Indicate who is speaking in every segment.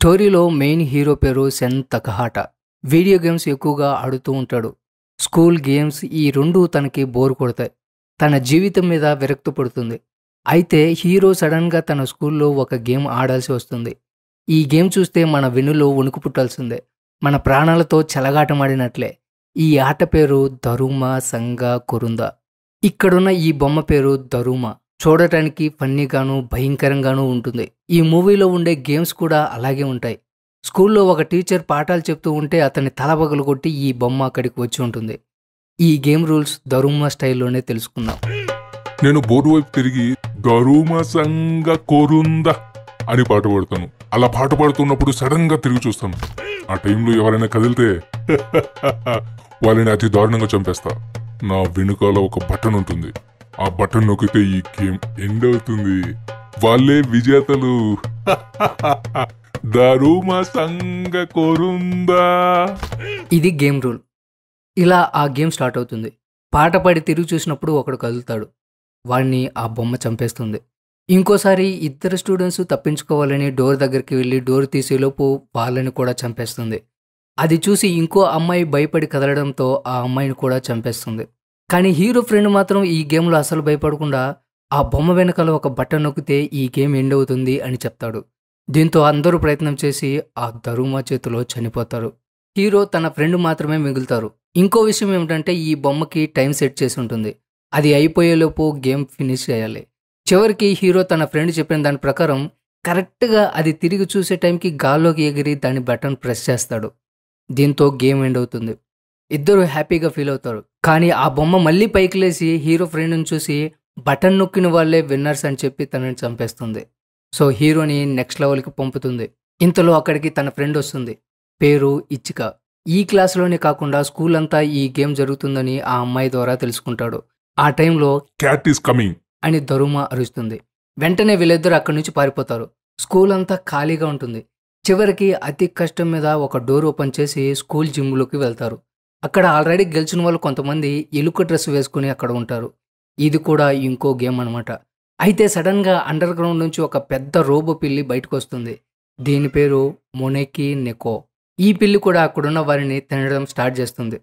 Speaker 1: స్టోరీలో main hero పేరు సెన్ తకహాట video games ఎక్కువగా ఆడుతూ ఉంటాడు స్కూల్ గేమ్స్ ఈ రెండు తనకి బోర్ కొడతాయి తన జీవితం మీద విరక్తి పడుతుంది అయితే హీరో సడన్గా తన స్కూల్లో ఒక గేమ్ ఆడాల్సి వస్తుంది ఈ గేమ్ చూస్తే మన వెన్నులో వణుకు పుట్టాల్సిందే మన ప్రాణాలతో చెలగాటమాడినట్లే ఈ ఆట పేరు ధరుమ సంగ కురుంద ఇక్కడున్న ఈ బొమ్మ పేరు ధరుమా చూడటానికి ఫన్నీగాను భయంకరంగానూ ఉంటుంది ఈ మూవీలో ఉండే గేమ్స్ కూడా అలాగే ఉంటాయి స్కూల్లో ఒక టీచర్ పాఠాలు చెప్తూ ఉంటే అతన్ని తలబగలు కొట్టి ఈ బొమ్మ అక్కడికి వచ్చి ఉంటుంది ఈ గేమ్ రూల్స్ దరుమ స్టైల్లోనే తెలుసుకుందాం
Speaker 2: నేను బోర్డు వైపు తిరిగి గరుమ సంగ అని పాట పాడుతాను అలా పాట పాడుతున్నప్పుడు సడన్ గా తిరిగి చూస్తాను ఆ టైంలో ఎవరైనా కదిలితే వాళ్ళని అతి దారుణంగా చంపేస్తా నా వెనుకాల ఒక బటన్ ఉంటుంది ఆ బటన్ నొక్కితే ఈ గేమ్ ఎండ్ అవుతుంది వాళ్ళే విజేతలు సంగ
Speaker 1: ఇది గేమ్ రూల్ ఇలా ఆ గేమ్ స్టార్ట్ అవుతుంది పాట పాడి తిరిగి చూసినప్పుడు ఒకడు కదులుతాడు వాడిని ఆ బొమ్మ చంపేస్తుంది ఇంకోసారి ఇద్దరు స్టూడెంట్స్ తప్పించుకోవాలని డోర్ దగ్గరికి వెళ్ళి డోర్ తీసేలోపు వాళ్ళని కూడా చంపేస్తుంది అది చూసి ఇంకో అమ్మాయి భయపడి కదలడంతో ఆ అమ్మాయిని కూడా చంపేస్తుంది కానీ హీరో ఫ్రెండ్ మాత్రం ఈ గేమ్లో అసలు భయపడకుండా ఆ బొమ్మ వెనకాల ఒక బటన్ నొక్కితే ఈ గేమ్ ఎండ్ అవుతుంది అని చెప్తాడు దీంతో అందరూ ప్రయత్నం చేసి ఆ దరుమా చేతిలో చనిపోతారు హీరో తన ఫ్రెండ్ మాత్రమే మిగులుతారు ఇంకో విషయం ఏమిటంటే ఈ బొమ్మకి టైం సెట్ చేసి ఉంటుంది అది అయిపోయేలోపు గేమ్ ఫినిష్ చేయాలి చివరికి హీరో తన ఫ్రెండ్ చెప్పిన దాని ప్రకారం కరెక్ట్గా అది తిరిగి చూసే టైంకి గాల్లోకి ఎగిరి దాని బటన్ ప్రెస్ చేస్తాడు దీంతో గేమ్ ఎండ్ అవుతుంది ఇద్దరు హ్యాపీగా ఫీల్ అవుతారు కానీ ఆ బొమ్మ మళ్ళీ పైకి లేచి హీరో ఫ్రెండ్ని చూసి బటన్ నొక్కిన వాళ్ళే విన్నర్స్ అని చెప్పి తనని చంపేస్తుంది సో హీరోని నెక్స్ట్ లెవెల్కి పంపుతుంది ఇంతలో అక్కడికి తన ఫ్రెండ్ వస్తుంది పేరు ఇచ్చిక ఈ క్లాస్లోనే కాకుండా స్కూల్ అంతా ఈ గేమ్ జరుగుతుందని ఆ అమ్మాయి ద్వారా తెలుసుకుంటాడు ఆ టైంలో క్యాట్ ఈస్ కమింగ్ అని దరుమ అరుస్తుంది వెంటనే వీళ్ళిద్దరు అక్కడి నుంచి పారిపోతారు స్కూల్ అంతా ఖాళీగా ఉంటుంది చివరికి అతి కష్టం మీద ఒక డోర్ ఓపెన్ చేసి స్కూల్ జిమ్లోకి వెళ్తారు అక్కడ ఆల్రెడీ గెలిచిన వాళ్ళు కొంతమంది ఎలుక డ్రెస్ వేసుకుని అక్కడ ఉంటారు ఇది కూడా ఇంకో గేమ్ అనమాట అయితే సడన్గా అండర్ గ్రౌండ్ నుంచి ఒక పెద్ద రోబో పిల్లి బయటకు వస్తుంది దీని పేరు మొనెకి నెకో ఈ పిల్లి కూడా అక్కడున్న వారిని తినడం స్టార్ట్ చేస్తుంది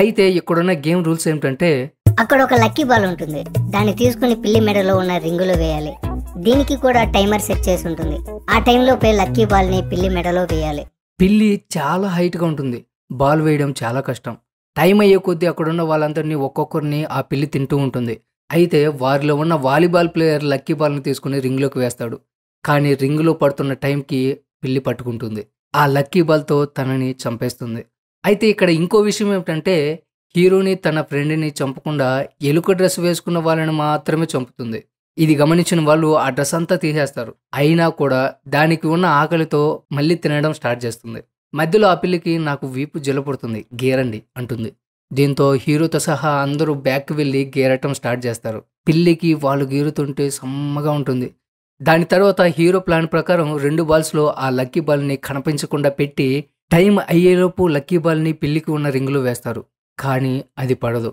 Speaker 1: అయితే ఇక్కడున్న గేమ్ రూల్స్ ఏమిటంటే అక్కడ ఒక లక్కీ బాల్ ఉంటుంది దాన్ని తీసుకుని పిల్లి
Speaker 3: మెడలో ఉన్న రింగులు వేయాలి దీనికి కూడా టైమర్ సెట్ చేసి ఉంటుంది ఆ టైంలోపే లక్కీ బాల్ని
Speaker 1: పిల్లి మెడలో వేయాలి పిల్లి చాలా హైట్గా ఉంటుంది బాల్ వేయడం చాలా కష్టం టైం అయ్యే కొద్దీ అక్కడున్న వాళ్ళందరినీ ఒక్కొక్కరిని ఆ పిల్లి తింటూ ఉంటుంది అయితే వారిలో ఉన్న వాలీబాల్ ప్లేయర్ లక్కీ బాల్ని తీసుకుని రింగ్లోకి వేస్తాడు కానీ రింగ్లో పడుతున్న టైంకి పిల్లి పట్టుకుంటుంది ఆ లక్కీ బాల్తో తనని చంపేస్తుంది అయితే ఇక్కడ ఇంకో విషయం ఏమిటంటే హీరోని తన ఫ్రెండ్ని చంపకుండా ఎలుక డ్రెస్ వేసుకున్న వాళ్ళని మాత్రమే చంపుతుంది ఇది గమనించిన వాళ్ళు ఆ డ్రెస్ అంతా తీసేస్తారు అయినా కూడా దానికి ఉన్న ఆకలితో మళ్ళీ తినడం స్టార్ట్ చేస్తుంది మధ్యలో ఆ పిల్లికి నాకు వీపు జలపడుతుంది గేరండి అంటుంది దీంతో హీరోతో సహా అందరూ బ్యాక్ వెళ్ళి గేరటం స్టార్ట్ చేస్తారు పిల్లికి వాళ్ళు గీరుతుంటే సమ్మగా ఉంటుంది దాని తర్వాత హీరో ప్లాన్ ప్రకారం రెండు బాల్స్లో ఆ లక్కీ బాల్ని కనిపించకుండా పెట్టి టైం అయ్యేలోపు లక్కీ బాల్ని పిల్లికి ఉన్న రింగులో వేస్తారు కానీ అది పడదు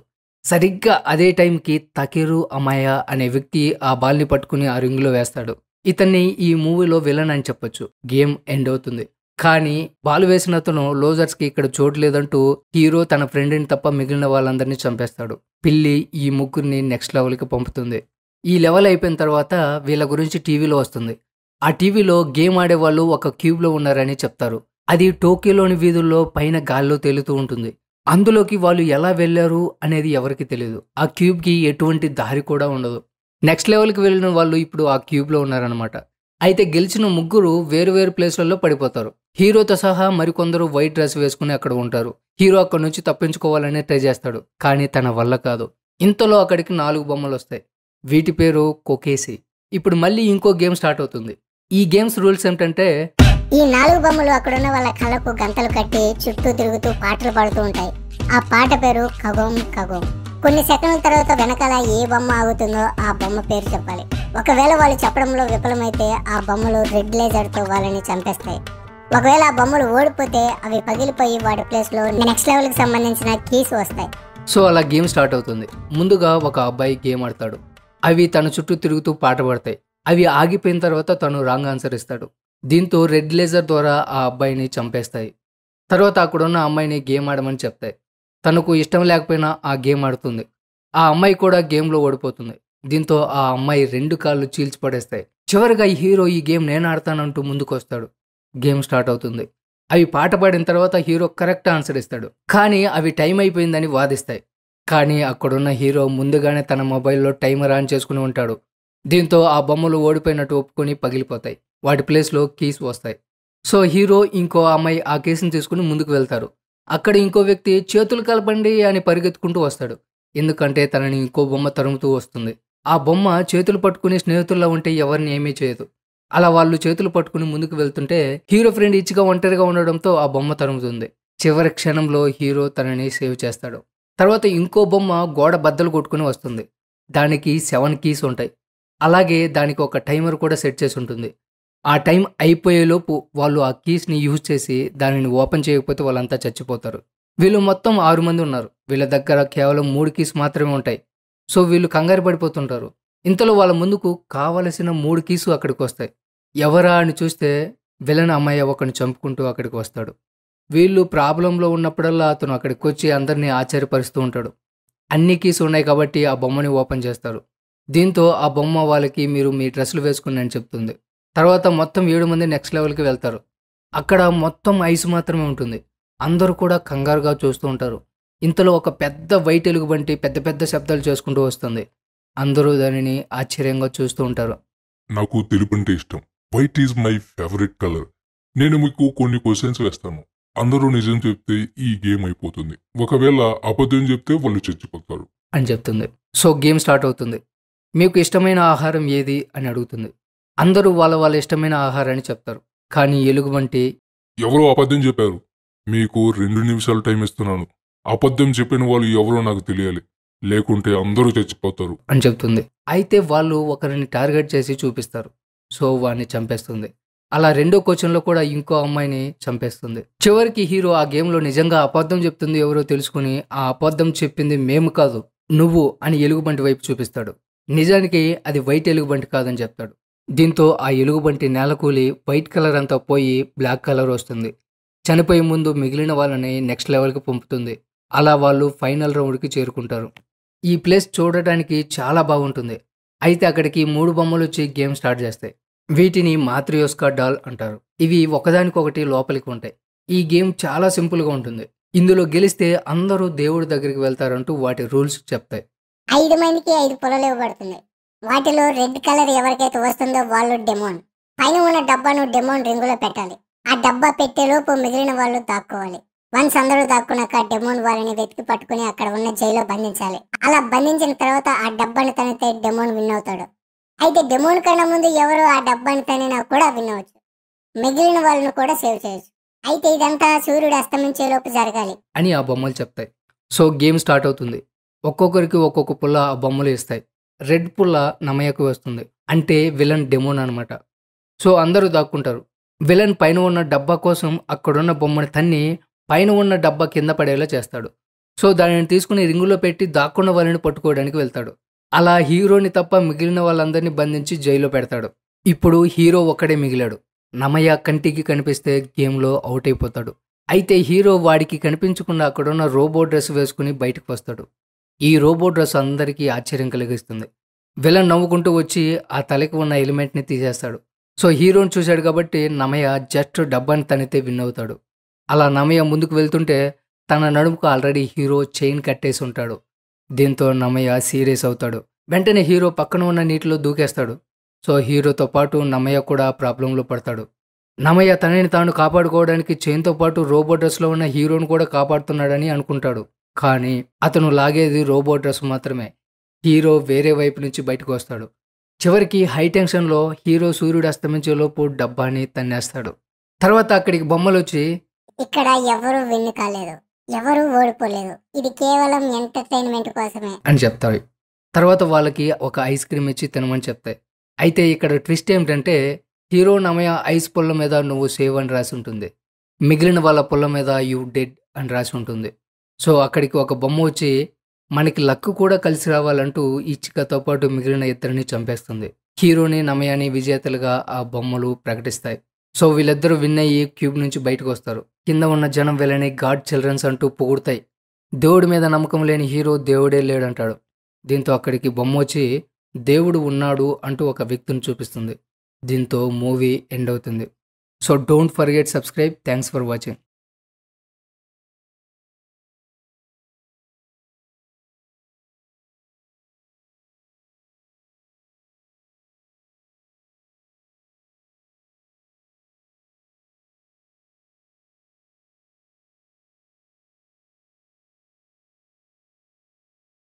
Speaker 1: సరిగ్గా అదే టైంకి తకేరు అమాయ అనే వ్యక్తి ఆ బాల్ని పట్టుకుని ఆ రింగులో వేస్తాడు ఇతన్ని ఈ మూవీలో విలన్ అని చెప్పొచ్చు గేమ్ ఎండ్ అవుతుంది కానీ బాల్ వేసిన అతను లోజర్స్కి ఇక్కడ చోటు లేదంటూ హీరో తన ఫ్రెండ్ని తప్ప మిగిలిన వాళ్ళందరినీ చంపేస్తాడు పిల్లి ఈ ముగ్గురిని నెక్స్ట్ లెవెల్కి పంపుతుంది ఈ లెవెల్ అయిపోయిన తర్వాత వీళ్ళ గురించి టీవీలో వస్తుంది ఆ టీవీలో గేమ్ ఆడేవాళ్ళు ఒక క్యూబ్లో ఉన్నారని చెప్తారు అది టోక్యోలోని వీధుల్లో పైన గాల్లో తేలుతూ ఉంటుంది అందులోకి వాళ్ళు ఎలా వెళ్ళారు అనేది ఎవరికి తెలియదు ఆ క్యూబ్కి ఎటువంటి దారి కూడా ఉండదు నెక్స్ట్ లెవెల్కి వెళ్ళిన వాళ్ళు ఇప్పుడు ఆ క్యూబ్లో ఉన్నారనమాట అయితే గెలిచిన ముగ్గురు వేరు వేరు ప్లేస్లలో పడిపోతారు హీరోతో సహా మరికొందరు వైట్ డ్రెస్ వేసుకుని అక్కడ ఉంటారు హీరో అక్కడి నుంచి తప్పించుకోవాలని ట్రై చేస్తాడు కానీ తన వల్ల కాదు ఇంతలో అక్కడికి నాలుగు బొమ్మలు వస్తాయి వీటి పేరు కొకేసి ఇప్పుడు మళ్ళీ ఇంకో గేమ్ స్టార్ట్ అవుతుంది ఈ గేమ్స్ రూల్స్ ఏంటంటే
Speaker 3: ఈ నాలుగు బొమ్మలు అక్కడ ఉన్న వాళ్ళ కళ్ళకు గంతలు కట్టి చుట్టూ తిరుగుతూ పాటలు పాడుతూ ఉంటాయి ఆ పాట పేరు కగోం కగోం కొన్ని సెకండ్ల తర్వాత వెనకాల ఏ బొమ్మ ఆగుతుందో ఆ బొమ్మ పేరు చెప్పాలి ఒకవేళ వాళ్ళు చెప్పడంలో విఫలమైతే ఆ బొమ్మలు రెడ్ లేజర్తో వాళ్ళని చంపేస్తాయి ఒకవేళ ఆ బొమ్మలు ఓడిపోతే అవి పగిలిపోయి వాడి లో నెక్స్ట్ కి సంబంధించిన
Speaker 1: కీస్ వస్తాయి సో అలా గేమ్ స్టార్ట్ అవుతుంది ముందుగా ఒక అబ్బాయి గేమ్ ఆడతాడు అవి తన చుట్టూ తిరుగుతూ పాట పడతాయి అవి ఆగిపోయిన తర్వాత తను రాంగ్ ఆన్సర్ ఇస్తాడు దీంతో రెడ్ లేజర్ ద్వారా ఆ అబ్బాయిని చంపేస్తాయి తర్వాత అక్కడున్న అమ్మాయిని గేమ్ ఆడమని చెప్తాయి తనకు ఇష్టం లేకపోయినా ఆ గేమ్ ఆడుతుంది ఆ అమ్మాయి కూడా గేమ్లో ఓడిపోతుంది దీంతో ఆ అమ్మాయి రెండు కాళ్ళు చీల్చి పడేస్తాయి చివరిగా ఈ హీరో ఈ గేమ్ నేను ఆడతానంటూ ముందుకు వస్తాడు గేమ్ స్టార్ట్ అవుతుంది అవి పాట పాడిన తర్వాత హీరో కరెక్ట్ ఆన్సర్ ఇస్తాడు కానీ అవి టైం అయిపోయిందని వాదిస్తాయి కానీ అక్కడున్న హీరో ముందుగానే తన మొబైల్లో టైమర్ ఆన్ చేసుకుని ఉంటాడు దీంతో ఆ బొమ్మలు ఓడిపోయినట్టు ఒప్పుకొని పగిలిపోతాయి వాటి ప్లేస్లో కీస్ వస్తాయి సో హీరో ఇంకో అమ్మాయి ఆ కేసుని తీసుకుని ముందుకు వెళ్తారు అక్కడ ఇంకో వ్యక్తి చేతులు కలపండి అని పరిగెత్తుకుంటూ వస్తాడు ఎందుకంటే తనని ఇంకో బొమ్మ తరుముతూ వస్తుంది ఆ బొమ్మ చేతులు పట్టుకుని స్నేహితుల్లో ఉంటే ఎవరిని ఏమీ చేయదు అలా వాళ్ళు చేతులు పట్టుకుని ముందుకు వెళ్తుంటే హీరో ఫ్రెండ్ ఇచ్చిగా ఒంటరిగా ఉండడంతో ఆ బొమ్మ తరుగుతుంది చివరి క్షణంలో హీరో తనని సేవ్ చేస్తాడు తర్వాత ఇంకో బొమ్మ గోడ బద్దలు కొట్టుకుని వస్తుంది దానికి సెవెన్ కీస్ ఉంటాయి అలాగే దానికి ఒక టైమర్ కూడా సెట్ చేసి ఉంటుంది ఆ టైం అయిపోయేలోపు వాళ్ళు ఆ కీస్ని యూజ్ చేసి దానిని ఓపెన్ చేయకపోతే వాళ్ళంతా చచ్చిపోతారు వీళ్ళు మొత్తం ఆరు మంది ఉన్నారు వీళ్ళ దగ్గర కేవలం మూడు కీస్ మాత్రమే ఉంటాయి సో వీళ్ళు కంగారు పడిపోతుంటారు ఇంతలో వాళ్ళ ముందుకు కావలసిన మూడు కీసు అక్కడికి వస్తాయి ఎవరా అని చూస్తే విలన్ అమ్మయ్య ఒకరిని చంపుకుంటూ అక్కడికి వస్తాడు వీళ్ళు ప్రాబ్లంలో ఉన్నప్పుడల్లా అతను అక్కడికి వచ్చి అందరినీ ఆశ్చర్యపరుస్తూ ఉంటాడు అన్ని కీస్ ఉన్నాయి కాబట్టి ఆ బొమ్మని ఓపెన్ చేస్తారు దీంతో ఆ బొమ్మ వాళ్ళకి మీరు మీ డ్రెస్సులు వేసుకుని అని చెప్తుంది తర్వాత మొత్తం ఏడు మంది నెక్స్ట్ లెవెల్కి వెళ్తారు అక్కడ మొత్తం ఐస్ మాత్రమే ఉంటుంది అందరూ కూడా కంగారుగా చూస్తూ ఉంటారు ఇంతలో ఒక పెద్ద వైట్ ఎలుగు వంటి పెద్ద పెద్ద శబ్దాలు చేసుకుంటూ వస్తుంది అందరూ దానిని ఆశ్చర్యంగా చూస్తూ ఉంటారు
Speaker 2: నాకు తెలుపు అంటే ఇష్టం white is my favourite colour నేను మీకు కొన్ని క్వశ్చన్స్ వేస్తాను అందరూ నిజం చెప్తే ఈ గేమ్ అయిపోతుంది ఒకవేళ అబద్ధం చెప్తే వాళ్ళు చచ్చిపోతారు
Speaker 1: అని చెప్తుంది సో గేమ్ స్టార్ట్ అవుతుంది మీకు ఇష్టమైన ఆహారం ఏది అని అడుగుతుంది అందరూ వాళ్ళ వాళ్ళ ఇష్టమైన ఆహారాన్ని చెప్తారు కానీ వంటి
Speaker 2: ఎవరో అబద్ధం చెప్పారు మీకు రెండు నిమిషాలు టైం ఇస్తున్నాను అబద్ధం చెప్పిన వాళ్ళు ఎవరో నాకు తెలియాలి లేకుంటే అందరూ చచ్చిపోతారు
Speaker 1: అని చెప్తుంది అయితే వాళ్ళు ఒకరిని టార్గెట్ చేసి చూపిస్తారు సో వాడిని చంపేస్తుంది అలా రెండో కోచంలో కూడా ఇంకో అమ్మాయిని చంపేస్తుంది చివరికి హీరో ఆ గేమ్లో నిజంగా అబద్ధం చెప్తుంది ఎవరో తెలుసుకుని ఆ అబద్ధం చెప్పింది మేము కాదు నువ్వు అని ఎలుగుబంటి వైపు చూపిస్తాడు నిజానికి అది వైట్ ఎలుగుబంటి కాదని చెప్తాడు దీంతో ఆ ఎలుగుబంటి నేలకూలి వైట్ కలర్ అంతా పోయి బ్లాక్ కలర్ వస్తుంది చనిపోయే ముందు మిగిలిన వాళ్ళని నెక్స్ట్ లెవెల్కి పంపుతుంది అలా వాళ్ళు ఫైనల్ రౌండ్కి చేరుకుంటారు ఈ ప్లేస్ చూడటానికి చాలా బాగుంటుంది అయితే అక్కడికి మూడు బొమ్మలు వచ్చి గేమ్ స్టార్ట్ చేస్తాయి వీటిని మాత్రియోస్కా డాల్ అంటారు ఇవి ఒకదానికొకటి లోపలికి ఉంటాయి ఈ గేమ్ చాలా సింపుల్గా ఉంటుంది ఇందులో గెలిస్తే అందరూ దేవుడి దగ్గరికి వెళ్తారంటూ వాటి రూల్స్ చెప్తాయి
Speaker 3: ఐదు మందికి ఐదు పొలలు ఇవ్వబడుతుంది వాటిలో రెడ్ కలర్ ఎవరికైతే వస్తుందో వాళ్ళు డెమోన్ పైన ఉన్న డబ్బాను డెమోన్ రింగులో పెట్టాలి ఆ డబ్బా పెట్టేలోపు మిగిలిన వాళ్ళు దాక్కోవాలి వన్స్ అందరూ దాక్కున్నాక డెమోన్ వాళ్ళని వెతికి పట్టుకుని అక్కడ ఉన్న జైల్లో బంధించాలి అలా బంధించిన తర్వాత ఆ డబ్బాని తనైతే డెమోన్ విన్ అవుతాడు అయితే డెమోన్ కన్నా ముందు ఎవరు ఆ డబ్బాని తనినా కూడా వినవచ్చు మిగిలిన వాళ్ళను కూడా సేవ్ చేయొచ్చు అయితే ఇదంతా సూర్యుడు అస్తమించే లోపు జరగాలి
Speaker 1: అని ఆ బొమ్మలు చెప్తాయి సో గేమ్ స్టార్ట్ అవుతుంది ఒక్కొక్కరికి ఒక్కొక్క పుల్ల ఆ బొమ్మలు ఇస్తాయి రెడ్ పుల్ల నమయకు వస్తుంది అంటే విలన్ డెమోన్ అనమాట సో అందరూ దాక్కుంటారు విలన్ పైన ఉన్న డబ్బా కోసం అక్కడున్న బొమ్మని తన్ని పైన ఉన్న డబ్బా కింద పడేలా చేస్తాడు సో దానిని తీసుకుని రింగులో పెట్టి దాక్కున్న వాళ్ళని పట్టుకోవడానికి వెళ్తాడు అలా హీరోని తప్ప మిగిలిన వాళ్ళందరినీ బంధించి జైల్లో పెడతాడు ఇప్పుడు హీరో ఒక్కడే మిగిలాడు నమయ్య కంటికి కనిపిస్తే గేమ్లో అవుట్ అయిపోతాడు అయితే హీరో వాడికి కనిపించకుండా అక్కడున్న రోబో డ్రెస్ వేసుకుని బయటకు వస్తాడు ఈ రోబో డ్రెస్ అందరికీ ఆశ్చర్యం కలిగిస్తుంది విలన్ నవ్వుకుంటూ వచ్చి ఆ తలకి ఉన్న ఎలిమెంట్ని తీసేస్తాడు సో హీరోని చూశాడు కాబట్టి నమయ జస్ట్ డబ్బాని తనితే విన్ అవుతాడు అలా నమయ ముందుకు వెళ్తుంటే తన నడుముకు ఆల్రెడీ హీరో చైన్ కట్టేసి ఉంటాడు దీంతో నమయ్య సీరియస్ అవుతాడు వెంటనే హీరో పక్కన ఉన్న నీటిలో దూకేస్తాడు సో హీరోతో పాటు నమయ్య కూడా ప్రాబ్లంలో పడతాడు నమయ్య తనని తాను కాపాడుకోవడానికి చైన్తో పాటు రోబో డ్రెస్లో ఉన్న హీరోను కూడా కాపాడుతున్నాడని అనుకుంటాడు కానీ అతను లాగేది రోబో డ్రెస్ మాత్రమే హీరో వేరే వైపు నుంచి బయటకు వస్తాడు చివరికి హై టెన్షన్లో హీరో సూర్యుడు అస్తమించేలోపు డబ్బాని తన్నేస్తాడు తర్వాత అక్కడికి బొమ్మలు వచ్చి
Speaker 3: ఇక్కడ ఎవరు వెళ్ళి కాలేదు ఎవరూ ఓడిపోలేదు ఇది కేవలం ఎంటర్టైన్మెంట్ కోసమే
Speaker 1: అని చెప్తాయి తర్వాత వాళ్ళకి ఒక ఐస్ క్రీమ్ ఇచ్చి తినమని చెప్తాయి అయితే ఇక్కడ ట్విస్ట్ ఏమిటంటే హీరో నమయ ఐస్ పొల్ల మీద నువ్వు సేవ్ అని రాసి ఉంటుంది మిగిలిన వాళ్ళ పొల్ల మీద యూ డెడ్ అని రాసి ఉంటుంది సో అక్కడికి ఒక బొమ్మ వచ్చి మనకి లక్ కూడా కలిసి రావాలంటూ ఇచ్చికతో పాటు మిగిలిన ఇద్దరిని చంపేస్తుంది హీరోని నమయాని విజేతలుగా ఆ బొమ్మలు ప్రకటిస్తాయి సో వీళ్ళిద్దరూ విన్ అయ్యి క్యూబ్ నుంచి బయటకు వస్తారు కింద ఉన్న జనం వెళ్ళని గాడ్ చిల్డ్రన్స్ అంటూ పొగుడతాయి దేవుడి మీద నమ్మకం లేని హీరో దేవుడే లేడంటాడు దీంతో అక్కడికి బొమ్మ వచ్చి దేవుడు ఉన్నాడు అంటూ ఒక వ్యక్తిని చూపిస్తుంది దీంతో మూవీ ఎండ్ అవుతుంది so don't forget subscribe thanks for watching